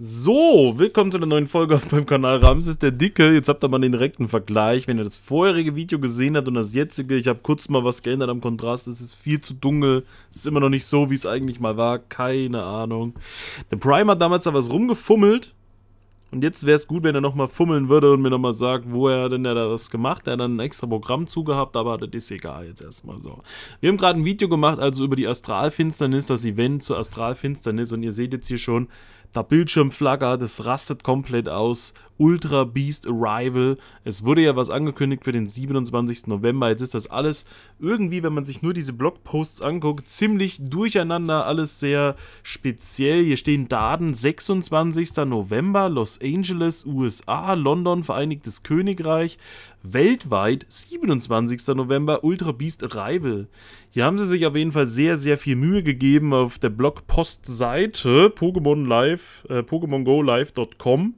So, willkommen zu einer neuen Folge auf meinem Kanal Ramses der Dicke. Jetzt habt ihr mal den direkten Vergleich. Wenn ihr das vorherige Video gesehen habt und das jetzige, ich habe kurz mal was geändert am Kontrast. Es ist viel zu dunkel. Es ist immer noch nicht so, wie es eigentlich mal war. Keine Ahnung. Der Prime hat damals da was rumgefummelt. Und jetzt wäre es gut, wenn er nochmal fummeln würde und mir nochmal sagt, wo er denn er da was gemacht hat. Er hat dann ein extra Programm zugehabt, aber das ist egal jetzt erstmal so. Wir haben gerade ein Video gemacht, also über die Astralfinsternis, das Event zur Astralfinsternis. Und ihr seht jetzt hier schon, der Bildschirm flackert, das rastet komplett aus Ultra Beast Arrival. Es wurde ja was angekündigt für den 27. November. Jetzt ist das alles irgendwie, wenn man sich nur diese Blogposts anguckt, ziemlich durcheinander, alles sehr speziell. Hier stehen Daten 26. November, Los Angeles, USA, London, Vereinigtes Königreich, weltweit 27. November Ultra Beast Arrival. Hier haben sie sich auf jeden Fall sehr, sehr viel Mühe gegeben auf der Blogpostseite Pokémon Live, äh, PokémonGoLive.com.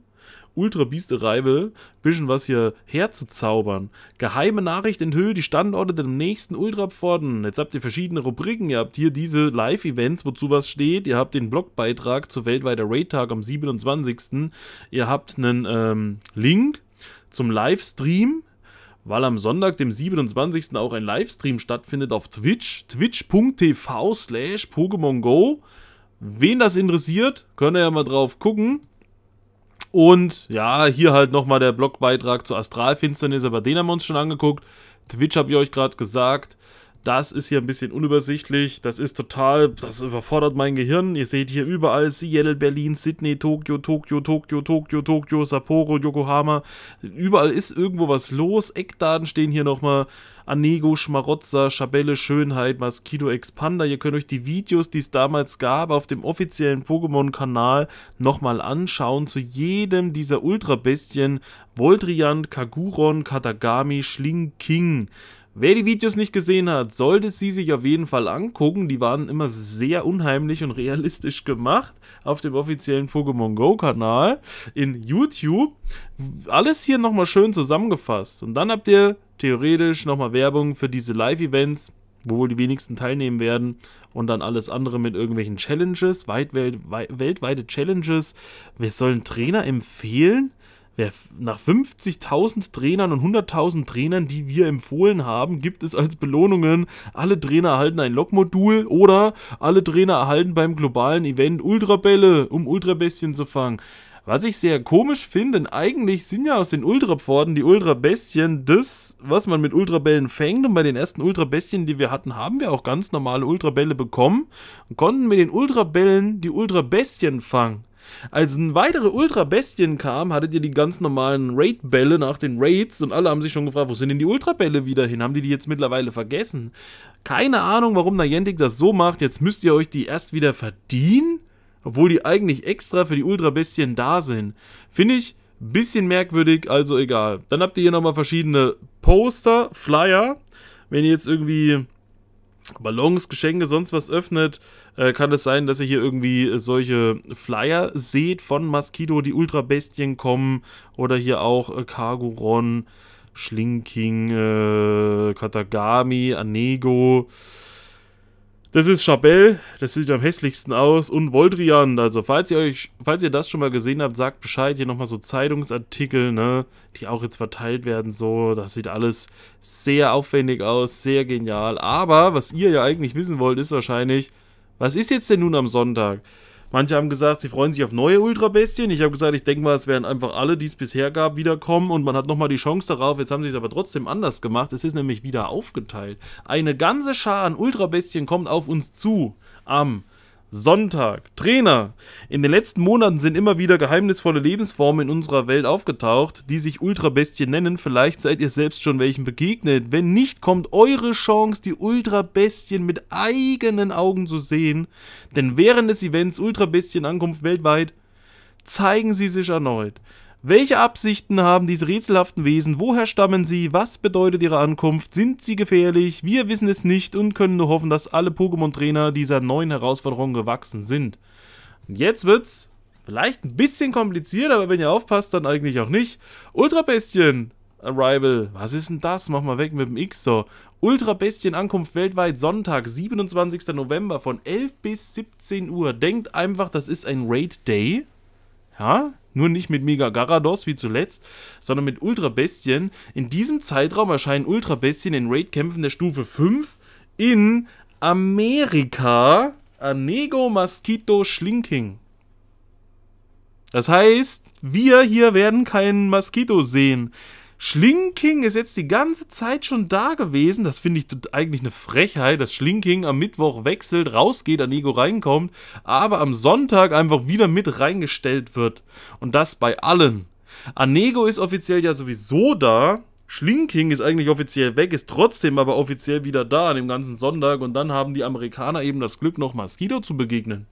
Ultra-Biesterei will, bisschen was hier herzuzaubern. Geheime Nachricht enthüllt die Standorte der nächsten Ultrapforten. Jetzt habt ihr verschiedene Rubriken. Ihr habt hier diese Live-Events, wozu was steht. Ihr habt den Blogbeitrag zu weltweiter Raid-Tag am 27. Ihr habt einen ähm, Link zum Livestream weil am Sonntag, dem 27. auch ein Livestream stattfindet auf Twitch, twitch.tv slash Pokémon Go. Wen das interessiert, könnt ihr ja mal drauf gucken. Und ja, hier halt nochmal der Blogbeitrag zur Astralfinsternis, aber den haben wir uns schon angeguckt. Twitch habe ich euch gerade gesagt das ist hier ein bisschen unübersichtlich, das ist total, das überfordert mein Gehirn. Ihr seht hier überall Seattle, Berlin, Sydney, Tokio, Tokio, Tokio, Tokio, Tokio, Sapporo, Yokohama. Überall ist irgendwo was los. Eckdaten stehen hier nochmal. Anego, Schmarotzer, Schabelle, Schönheit, Maskito, Expander. Ihr könnt euch die Videos, die es damals gab, auf dem offiziellen Pokémon-Kanal nochmal anschauen. Zu jedem dieser Ultra-Bestien Voldriant, Kaguron, Katagami, Schling, King. Wer die Videos nicht gesehen hat, sollte sie sich auf jeden Fall angucken. Die waren immer sehr unheimlich und realistisch gemacht auf dem offiziellen Pokémon Go Kanal in YouTube. Alles hier nochmal schön zusammengefasst. Und dann habt ihr theoretisch nochmal Werbung für diese Live-Events, wo wohl die wenigsten teilnehmen werden. Und dann alles andere mit irgendwelchen Challenges, weit, welt, weltweite Challenges. Wir sollen Trainer empfehlen? nach 50.000 Trainern und 100.000 Trainern, die wir empfohlen haben, gibt es als Belohnungen, alle Trainer erhalten ein Logmodul oder alle Trainer erhalten beim globalen Event Ultrabälle, um Ultrabestien zu fangen. Was ich sehr komisch finde, denn eigentlich sind ja aus den Ultrapforten die Ultrabestien das, was man mit Ultrabällen fängt. Und bei den ersten Ultrabestien, die wir hatten, haben wir auch ganz normale Ultrabälle bekommen und konnten mit den Ultrabällen die Ultrabestien fangen. Als ein weitere Ultra-Bestien kam, hattet ihr die ganz normalen Raid-Bälle nach den Raids und alle haben sich schon gefragt, wo sind denn die Ultra-Bälle wieder hin? Haben die die jetzt mittlerweile vergessen? Keine Ahnung, warum Niantic das so macht. Jetzt müsst ihr euch die erst wieder verdienen, obwohl die eigentlich extra für die Ultra-Bestien da sind. Finde ich ein bisschen merkwürdig, also egal. Dann habt ihr hier nochmal verschiedene Poster, Flyer. Wenn ihr jetzt irgendwie Ballons, Geschenke, sonst was öffnet, äh, kann es sein, dass ihr hier irgendwie solche Flyer seht von Mosquito, die Ultra-Bestien kommen oder hier auch äh, Karguron, Schlinking, äh, Katagami, Anego. Das ist Chabelle, das sieht am hässlichsten aus. Und Voldrian, also falls ihr euch, falls ihr das schon mal gesehen habt, sagt Bescheid. Hier nochmal so Zeitungsartikel, ne, die auch jetzt verteilt werden, so. Das sieht alles sehr aufwendig aus, sehr genial. Aber was ihr ja eigentlich wissen wollt, ist wahrscheinlich, was ist jetzt denn nun am Sonntag? Manche haben gesagt, sie freuen sich auf neue Ultrabestien. Ich habe gesagt, ich denke mal, es werden einfach alle, die es bisher gab, wiederkommen und man hat nochmal die Chance darauf. Jetzt haben sie es aber trotzdem anders gemacht. Es ist nämlich wieder aufgeteilt. Eine ganze Schar an Ultrabestien kommt auf uns zu am Sonntag. Trainer. In den letzten Monaten sind immer wieder geheimnisvolle Lebensformen in unserer Welt aufgetaucht, die sich Ultrabestien nennen. Vielleicht seid ihr selbst schon welchen begegnet. Wenn nicht, kommt eure Chance, die Ultrabestien mit eigenen Augen zu sehen. Denn während des Events Ultrabestien Ankunft weltweit zeigen sie sich erneut. Welche Absichten haben diese rätselhaften Wesen? Woher stammen sie? Was bedeutet ihre Ankunft? Sind sie gefährlich? Wir wissen es nicht und können nur hoffen, dass alle Pokémon-Trainer dieser neuen Herausforderung gewachsen sind. Und jetzt wird's vielleicht ein bisschen kompliziert, aber wenn ihr aufpasst, dann eigentlich auch nicht. Ultra Bestien Arrival. Was ist denn das? Mach mal weg mit dem X so. Ultra Bestien Ankunft weltweit Sonntag, 27. November von 11 bis 17 Uhr. Denkt einfach, das ist ein Raid Day. Ja? Nur nicht mit Mega Garados wie zuletzt, sondern mit Ultra Bestien. In diesem Zeitraum erscheinen Ultra Bestien in Raid-Kämpfen der Stufe 5 in Amerika Anego Mosquito Schlinking. Das heißt, wir hier werden keinen Mosquito sehen. Schlinking ist jetzt die ganze Zeit schon da gewesen. Das finde ich eigentlich eine Frechheit, dass Schlinking am Mittwoch wechselt, rausgeht, an Ego reinkommt, aber am Sonntag einfach wieder mit reingestellt wird. Und das bei allen. Anego ist offiziell ja sowieso da. Schlinking ist eigentlich offiziell weg, ist trotzdem aber offiziell wieder da an dem ganzen Sonntag. Und dann haben die Amerikaner eben das Glück, noch Mosquito zu begegnen.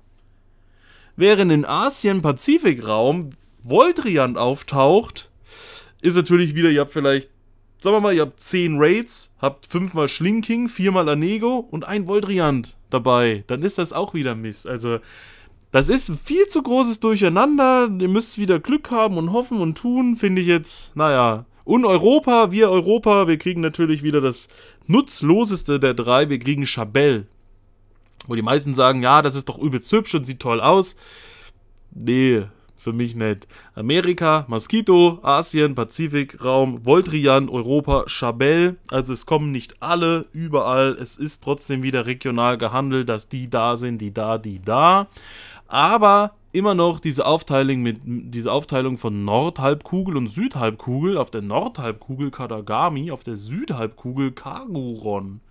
Während in asien pazifik raum Voltriant auftaucht, ist natürlich wieder, ihr habt vielleicht, sagen wir mal, ihr habt 10 Raids, habt 5 mal Schlinking, 4 mal Anego und ein Voldriant dabei. Dann ist das auch wieder Mist. Also, das ist viel zu großes Durcheinander. Ihr müsst wieder Glück haben und hoffen und tun, finde ich jetzt, naja. Und Europa, wir Europa, wir kriegen natürlich wieder das nutzloseste der drei, wir kriegen Chabelle. Wo die meisten sagen, ja, das ist doch übelst hübsch und sieht toll aus. Nee, für mich nicht. Amerika, Mosquito, Asien, Pazifikraum, Voltrian, Europa, Chabelle. Also es kommen nicht alle überall. Es ist trotzdem wieder regional gehandelt, dass die da sind, die da, die da. Aber immer noch diese Aufteilung, mit, diese Aufteilung von Nordhalbkugel und Südhalbkugel. Auf der Nordhalbkugel Katagami, auf der Südhalbkugel Kaguron.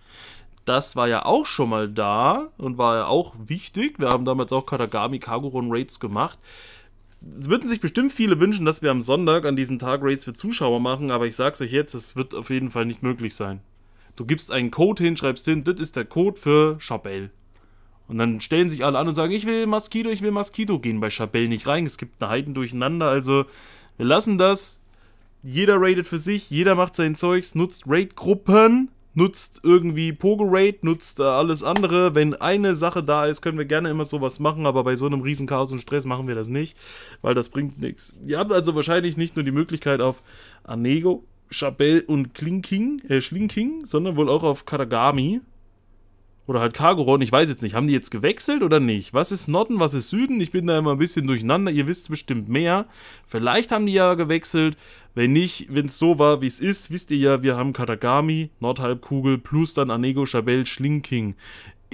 Das war ja auch schon mal da und war ja auch wichtig. Wir haben damals auch Katagami Kaguron Raids gemacht. Es würden sich bestimmt viele wünschen, dass wir am Sonntag an diesem Tag Raids für Zuschauer machen, aber ich sag's euch jetzt, es wird auf jeden Fall nicht möglich sein. Du gibst einen Code hin, schreibst hin, das ist der Code für Chabelle. Und dann stellen sich alle an und sagen, ich will Moskito, ich will Moskito. gehen bei Chabelle nicht rein. Es gibt eine Heiden durcheinander, also wir lassen das. Jeder raidet für sich, jeder macht sein Zeugs, nutzt Raid-Gruppen nutzt irgendwie Pogo Raid, nutzt äh, alles andere. Wenn eine Sache da ist, können wir gerne immer sowas machen, aber bei so einem riesen Chaos und Stress machen wir das nicht, weil das bringt nichts. Ihr habt also wahrscheinlich nicht nur die Möglichkeit auf Anego, Chabelle und Klinking, äh, Schlinking, sondern wohl auch auf Katagami. Oder halt Cargoron, ich weiß jetzt nicht. Haben die jetzt gewechselt oder nicht? Was ist Norden, was ist Süden? Ich bin da immer ein bisschen durcheinander. Ihr wisst bestimmt mehr. Vielleicht haben die ja gewechselt. Wenn nicht, wenn es so war, wie es ist, wisst ihr ja, wir haben Katagami, Nordhalbkugel, plus dann Anego, Chabelle, Schlingking.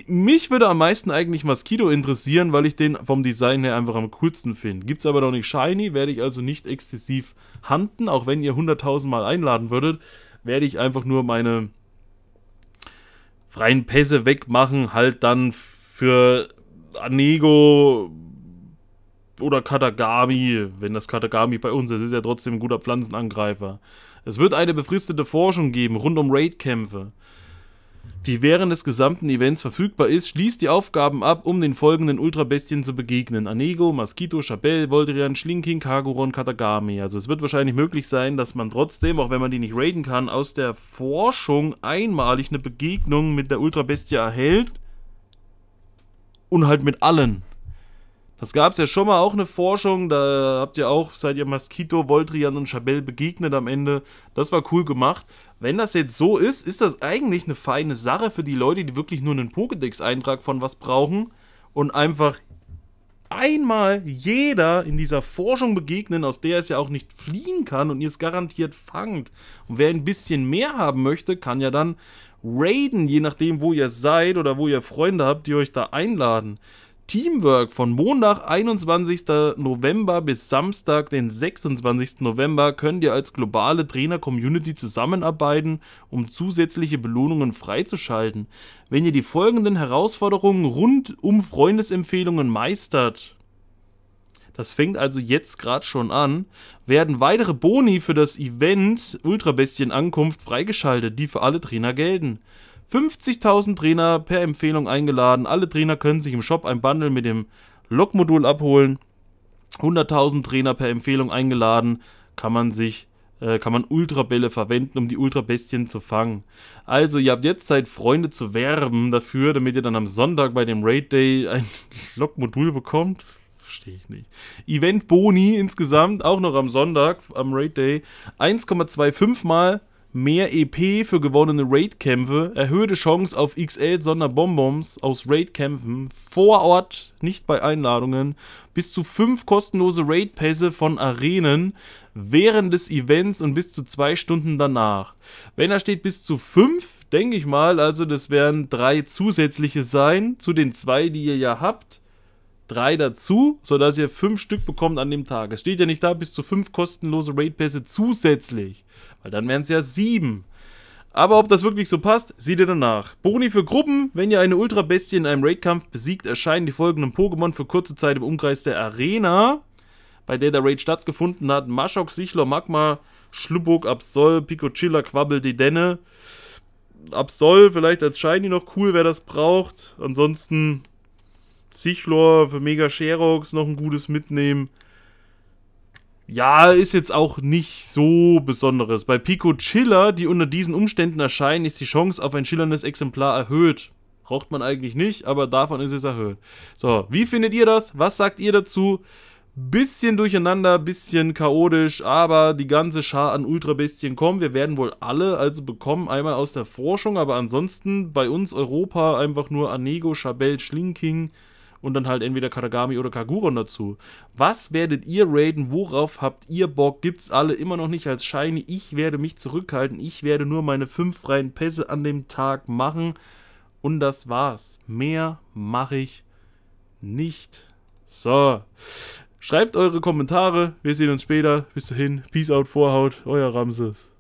Mich würde am meisten eigentlich Mosquito interessieren, weil ich den vom Design her einfach am coolsten finde. Gibt es aber noch nicht shiny, werde ich also nicht exzessiv handen, auch wenn ihr 100.000 Mal einladen würdet, werde ich einfach nur meine freien Pässe wegmachen, halt dann für Anego oder Katagami, wenn das Katagami bei uns ist, ist ja trotzdem ein guter Pflanzenangreifer. Es wird eine befristete Forschung geben rund um Raidkämpfe. kämpfe die während des gesamten Events verfügbar ist, schließt die Aufgaben ab, um den folgenden Ultrabestien zu begegnen. Anego, Mosquito, Chapelle, Voldrian, Schlinking, Kaguron, Katagami. Also es wird wahrscheinlich möglich sein, dass man trotzdem, auch wenn man die nicht raiden kann, aus der Forschung einmalig eine Begegnung mit der Ultrabestie erhält und halt mit allen. Das gab es ja schon mal auch eine Forschung, da habt ihr auch, seid ihr Mosquito, Voltrian und Chabelle begegnet am Ende. Das war cool gemacht. Wenn das jetzt so ist, ist das eigentlich eine feine Sache für die Leute, die wirklich nur einen Pokédex-Eintrag von was brauchen und einfach einmal jeder in dieser Forschung begegnen, aus der es ja auch nicht fliehen kann und ihr es garantiert fangt. Und wer ein bisschen mehr haben möchte, kann ja dann raiden, je nachdem, wo ihr seid oder wo ihr Freunde habt, die euch da einladen. Teamwork von Montag, 21. November bis Samstag, den 26. November, könnt ihr als globale Trainer-Community zusammenarbeiten, um zusätzliche Belohnungen freizuschalten. Wenn ihr die folgenden Herausforderungen rund um Freundesempfehlungen meistert, das fängt also jetzt gerade schon an, werden weitere Boni für das Event Ultrabestien Ankunft freigeschaltet, die für alle Trainer gelten. 50.000 Trainer per Empfehlung eingeladen. Alle Trainer können sich im Shop ein Bundle mit dem Logmodul abholen. 100.000 Trainer per Empfehlung eingeladen. Kann man sich äh, kann man Ultrabälle verwenden, um die Ultrabestien zu fangen. Also, ihr habt jetzt Zeit, Freunde zu werben dafür, damit ihr dann am Sonntag bei dem Raid Day ein Logmodul bekommt verstehe ich nicht. Event Boni insgesamt, auch noch am Sonntag, am Raid Day, 1,25 mal Mehr EP für gewonnene Raid-Kämpfe, erhöhte Chance auf xl Sonderbonbons aus Raid-Kämpfen, vor Ort, nicht bei Einladungen, bis zu fünf kostenlose Raid-Pässe von Arenen während des Events und bis zu zwei Stunden danach. Wenn da steht bis zu fünf, denke ich mal, also das werden drei zusätzliche sein zu den zwei, die ihr ja habt drei dazu, sodass ihr fünf Stück bekommt an dem Tag. Es steht ja nicht da, bis zu fünf kostenlose Raid-Pässe zusätzlich, weil dann wären es ja sieben. Aber ob das wirklich so passt, seht ihr danach. Boni für Gruppen. Wenn ihr eine Ultra-Bestie in einem Raid-Kampf besiegt, erscheinen die folgenden Pokémon für kurze Zeit im Umkreis der Arena, bei der der Raid stattgefunden hat. Maschok, Sichlor, Magma, Schlubbuk, Absol, Picochilla, Quabbel, Dedenne. Absol vielleicht als Shiny noch cool, wer das braucht. Ansonsten Zichlor für Mega Sherox noch ein gutes mitnehmen. Ja, ist jetzt auch nicht so Besonderes. Bei Pico Chiller, die unter diesen Umständen erscheinen, ist die Chance auf ein schillerndes Exemplar erhöht. Braucht man eigentlich nicht, aber davon ist es erhöht. So, wie findet ihr das? Was sagt ihr dazu? Bisschen durcheinander, bisschen chaotisch, aber die ganze Schar an Ultrabestien kommen. Wir werden wohl alle also bekommen, einmal aus der Forschung, aber ansonsten bei uns Europa einfach nur Anego, Chabel, Schlinking, und dann halt entweder Katagami oder Kaguron dazu. Was werdet ihr raiden? Worauf habt ihr Bock? Gibt's alle immer noch nicht als Shiny? Ich werde mich zurückhalten. Ich werde nur meine fünf freien Pässe an dem Tag machen. Und das war's. Mehr mache ich nicht. So. Schreibt eure Kommentare. Wir sehen uns später. Bis dahin. Peace out, Vorhaut. Euer Ramses.